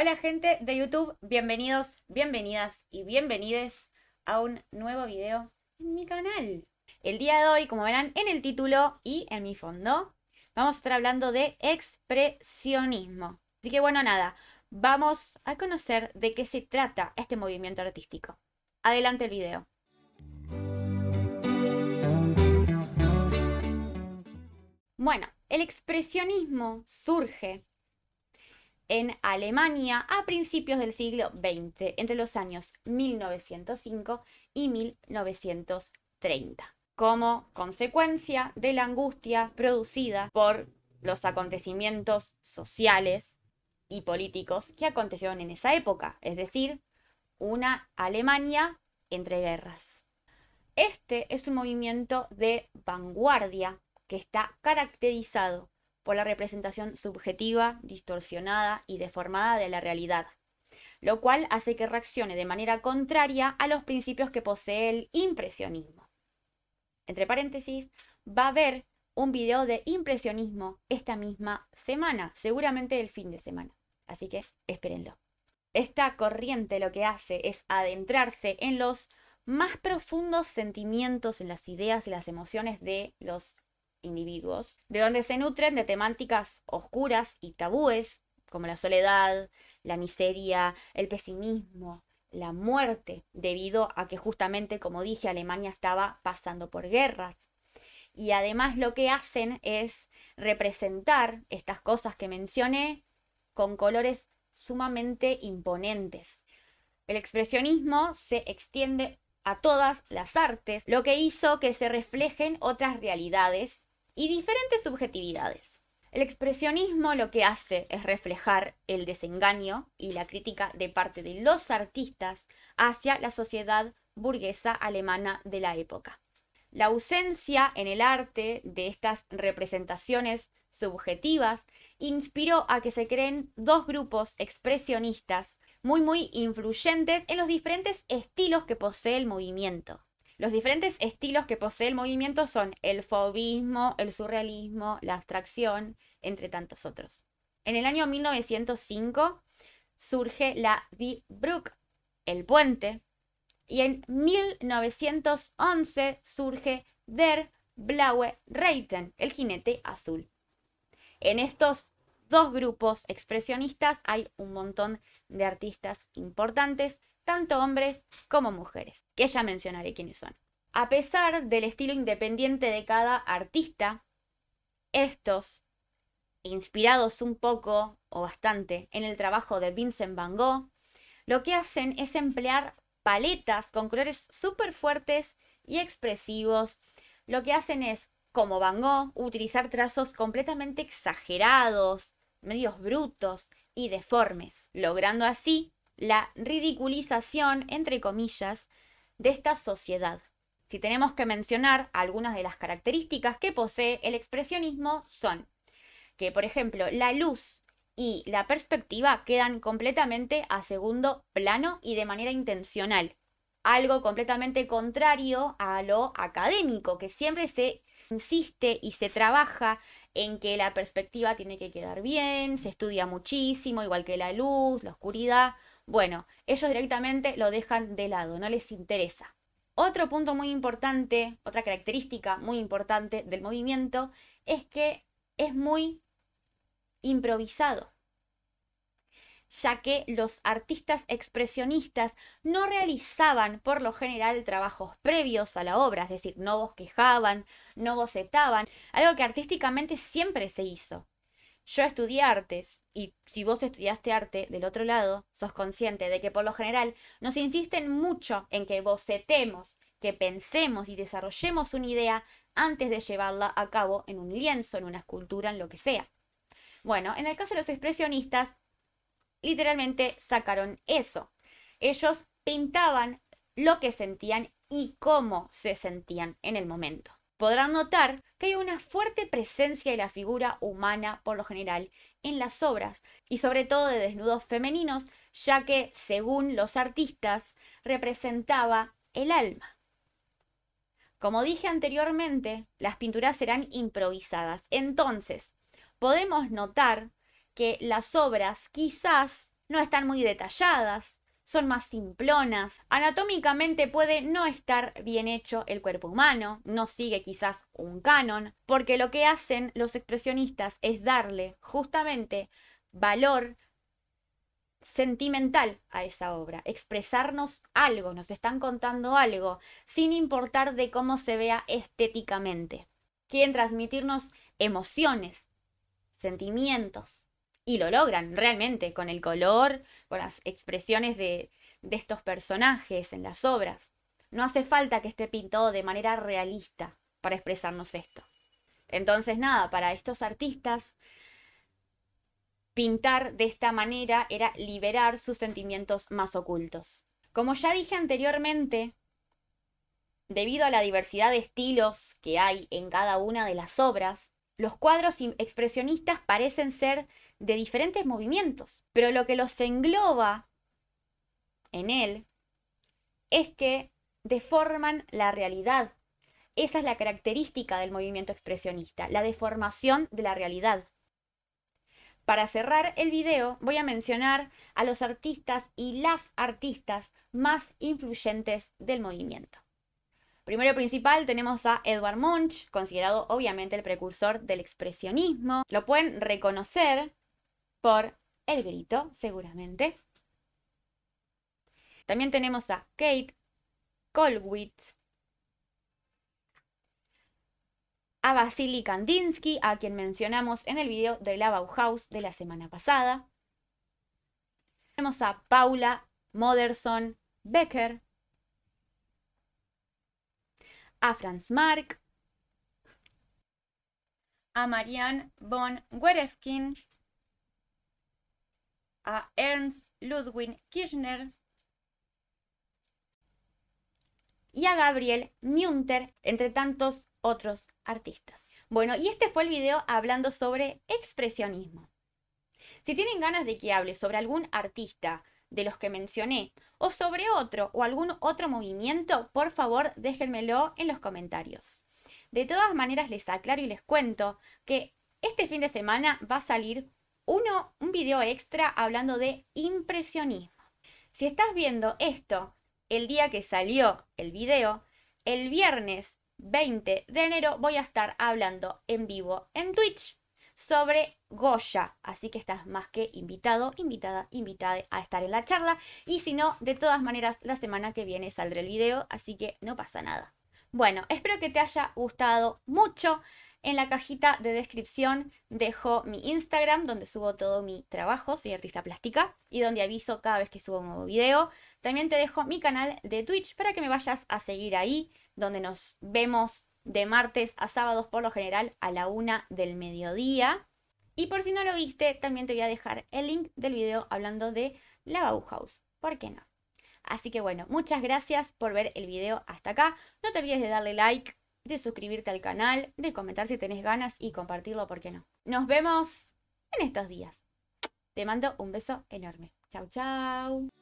Hola gente de YouTube, bienvenidos, bienvenidas y bienvenides a un nuevo video en mi canal. El día de hoy, como verán en el título y en mi fondo, vamos a estar hablando de expresionismo. Así que bueno, nada, vamos a conocer de qué se trata este movimiento artístico. Adelante el video. Bueno, el expresionismo surge en Alemania a principios del siglo XX, entre los años 1905 y 1930, como consecuencia de la angustia producida por los acontecimientos sociales y políticos que acontecieron en esa época, es decir, una Alemania entre guerras. Este es un movimiento de vanguardia que está caracterizado la representación subjetiva, distorsionada y deformada de la realidad, lo cual hace que reaccione de manera contraria a los principios que posee el impresionismo. Entre paréntesis, va a haber un video de impresionismo esta misma semana, seguramente el fin de semana, así que espérenlo. Esta corriente lo que hace es adentrarse en los más profundos sentimientos, en las ideas y las emociones de los individuos, de donde se nutren de temáticas oscuras y tabúes, como la soledad, la miseria, el pesimismo, la muerte, debido a que justamente, como dije, Alemania estaba pasando por guerras. Y además lo que hacen es representar estas cosas que mencioné con colores sumamente imponentes. El expresionismo se extiende a todas las artes, lo que hizo que se reflejen otras realidades y diferentes subjetividades. El expresionismo lo que hace es reflejar el desengaño y la crítica de parte de los artistas hacia la sociedad burguesa alemana de la época. La ausencia en el arte de estas representaciones subjetivas inspiró a que se creen dos grupos expresionistas muy muy influyentes en los diferentes estilos que posee el movimiento. Los diferentes estilos que posee el movimiento son el fobismo, el surrealismo, la abstracción, entre tantos otros. En el año 1905 surge la Die Brücke, el puente, y en 1911 surge Der Blaue Reiten, el jinete azul. En estos dos grupos expresionistas hay un montón de artistas importantes tanto hombres como mujeres, que ya mencionaré quiénes son. A pesar del estilo independiente de cada artista, estos, inspirados un poco o bastante en el trabajo de Vincent Van Gogh, lo que hacen es emplear paletas con colores súper fuertes y expresivos. Lo que hacen es, como Van Gogh, utilizar trazos completamente exagerados, medios brutos y deformes, logrando así la ridiculización, entre comillas, de esta sociedad. Si tenemos que mencionar algunas de las características que posee el expresionismo son que, por ejemplo, la luz y la perspectiva quedan completamente a segundo plano y de manera intencional. Algo completamente contrario a lo académico, que siempre se insiste y se trabaja en que la perspectiva tiene que quedar bien, se estudia muchísimo, igual que la luz, la oscuridad, bueno, ellos directamente lo dejan de lado, no les interesa. Otro punto muy importante, otra característica muy importante del movimiento es que es muy improvisado, ya que los artistas expresionistas no realizaban por lo general trabajos previos a la obra, es decir, no bosquejaban, no bocetaban, algo que artísticamente siempre se hizo yo estudié artes y si vos estudiaste arte del otro lado, sos consciente de que por lo general nos insisten mucho en que bocetemos, que pensemos y desarrollemos una idea antes de llevarla a cabo en un lienzo, en una escultura, en lo que sea. Bueno, en el caso de los expresionistas, literalmente sacaron eso. Ellos pintaban lo que sentían y cómo se sentían en el momento podrán notar que hay una fuerte presencia de la figura humana por lo general en las obras y sobre todo de desnudos femeninos, ya que, según los artistas, representaba el alma. Como dije anteriormente, las pinturas eran improvisadas. Entonces, podemos notar que las obras quizás no están muy detalladas, son más simplonas. Anatómicamente puede no estar bien hecho el cuerpo humano, no sigue quizás un canon, porque lo que hacen los expresionistas es darle justamente valor sentimental a esa obra, expresarnos algo, nos están contando algo, sin importar de cómo se vea estéticamente. Quieren transmitirnos emociones, sentimientos, y lo logran realmente con el color, con las expresiones de, de estos personajes en las obras. No hace falta que esté pintado de manera realista para expresarnos esto. Entonces, nada, para estos artistas, pintar de esta manera era liberar sus sentimientos más ocultos. Como ya dije anteriormente, debido a la diversidad de estilos que hay en cada una de las obras, los cuadros expresionistas parecen ser de diferentes movimientos, pero lo que los engloba en él es que deforman la realidad. Esa es la característica del movimiento expresionista, la deformación de la realidad. Para cerrar el video voy a mencionar a los artistas y las artistas más influyentes del movimiento. Primero principal tenemos a Edward Munch, considerado obviamente el precursor del expresionismo. Lo pueden reconocer por El Grito, seguramente. También tenemos a Kate Colwitt, a Vasily Kandinsky, a quien mencionamos en el video de la Bauhaus de la semana pasada. Tenemos a Paula Moderson Becker, a Franz Marc, a Marianne von Werefkin, a Ernst Ludwig Kirchner y a Gabriel Münter, entre tantos otros artistas. Bueno, y este fue el video hablando sobre expresionismo. Si tienen ganas de que hable sobre algún artista, de los que mencioné o sobre otro o algún otro movimiento, por favor déjenmelo en los comentarios. De todas maneras les aclaro y les cuento que este fin de semana va a salir uno, un video extra hablando de impresionismo. Si estás viendo esto el día que salió el video, el viernes 20 de enero voy a estar hablando en vivo en Twitch sobre Goya. Así que estás más que invitado, invitada, invitada a estar en la charla. Y si no, de todas maneras, la semana que viene saldrá el video, así que no pasa nada. Bueno, espero que te haya gustado mucho. En la cajita de descripción dejo mi Instagram, donde subo todo mi trabajo, soy artista plástica, y donde aviso cada vez que subo un nuevo video. También te dejo mi canal de Twitch para que me vayas a seguir ahí, donde nos vemos de martes a sábados por lo general a la una del mediodía. Y por si no lo viste, también te voy a dejar el link del video hablando de la Bauhaus. ¿Por qué no? Así que bueno, muchas gracias por ver el video hasta acá. No te olvides de darle like, de suscribirte al canal, de comentar si tenés ganas y compartirlo, ¿por qué no? Nos vemos en estos días. Te mando un beso enorme. Chau, chau.